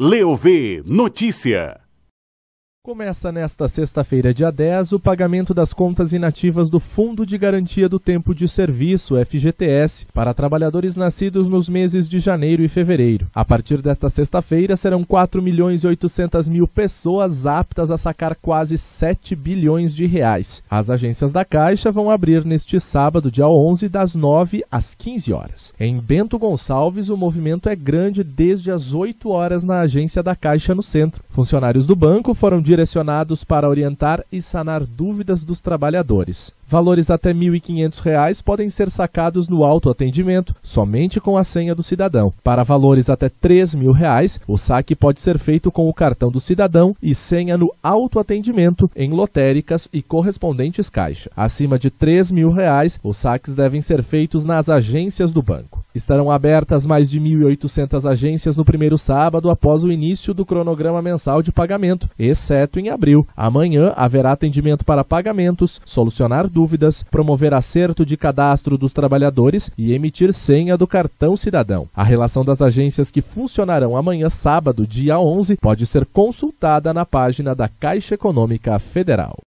Leovê Notícia. Começa nesta sexta-feira, dia 10, o pagamento das contas inativas do Fundo de Garantia do Tempo de Serviço, FGTS, para trabalhadores nascidos nos meses de janeiro e fevereiro. A partir desta sexta-feira, serão 4 milhões e 800 mil pessoas aptas a sacar quase 7 bilhões de reais. As agências da Caixa vão abrir neste sábado, dia 11, das 9 às 15 horas. Em Bento Gonçalves, o movimento é grande desde as 8 horas na agência da Caixa no centro. Funcionários do banco foram direcionados para orientar e sanar dúvidas dos trabalhadores. Valores até R$ 1.500 podem ser sacados no autoatendimento somente com a senha do cidadão. Para valores até R$ 3.000, o saque pode ser feito com o cartão do cidadão e senha no autoatendimento em lotéricas e correspondentes caixa. Acima de R$ 3.000, os saques devem ser feitos nas agências do banco. Estarão abertas mais de 1.800 agências no primeiro sábado após o início do cronograma mensal de pagamento, exceto em abril. Amanhã haverá atendimento para pagamentos, solucionar dúvidas, promover acerto de cadastro dos trabalhadores e emitir senha do cartão cidadão. A relação das agências que funcionarão amanhã, sábado, dia 11, pode ser consultada na página da Caixa Econômica Federal.